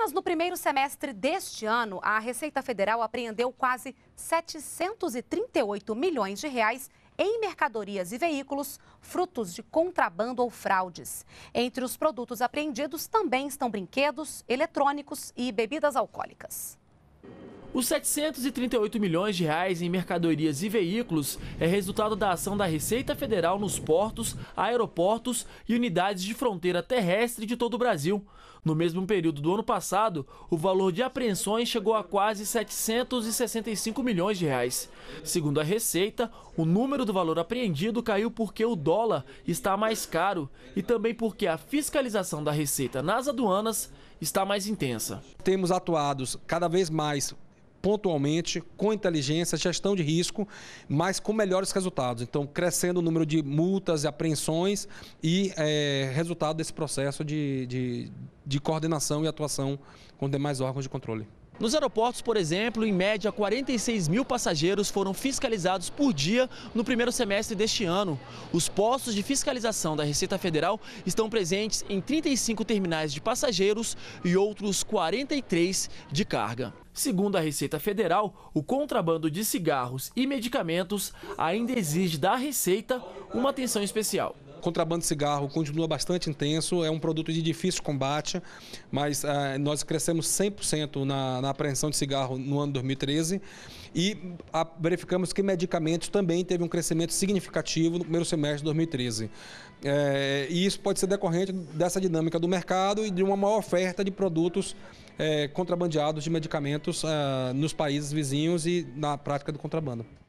Apenas no primeiro semestre deste ano, a Receita Federal apreendeu quase 738 milhões de reais em mercadorias e veículos, frutos de contrabando ou fraudes. Entre os produtos apreendidos também estão brinquedos, eletrônicos e bebidas alcoólicas. Os 738 milhões de reais em mercadorias e veículos é resultado da ação da Receita Federal nos portos, aeroportos e unidades de fronteira terrestre de todo o Brasil. No mesmo período do ano passado, o valor de apreensões chegou a quase 765 milhões de reais. Segundo a Receita, o número do valor apreendido caiu porque o dólar está mais caro e também porque a fiscalização da Receita nas aduanas está mais intensa. Temos atuados cada vez mais pontualmente, com inteligência, gestão de risco, mas com melhores resultados. Então, crescendo o número de multas e apreensões e é, resultado desse processo de, de, de coordenação e atuação com demais órgãos de controle. Nos aeroportos, por exemplo, em média 46 mil passageiros foram fiscalizados por dia no primeiro semestre deste ano. Os postos de fiscalização da Receita Federal estão presentes em 35 terminais de passageiros e outros 43 de carga. Segundo a Receita Federal, o contrabando de cigarros e medicamentos ainda exige da Receita uma atenção especial contrabando de cigarro continua bastante intenso, é um produto de difícil combate, mas ah, nós crescemos 100% na, na apreensão de cigarro no ano 2013 e a, ah, verificamos que medicamentos também teve um crescimento significativo no primeiro semestre de 2013. É, eh, e isso pode ser decorrente dessa dinâmica do mercado e de uma maior oferta de produtos é, contrabandeados de medicamentos é, nos países vizinhos e na prática do contrabando.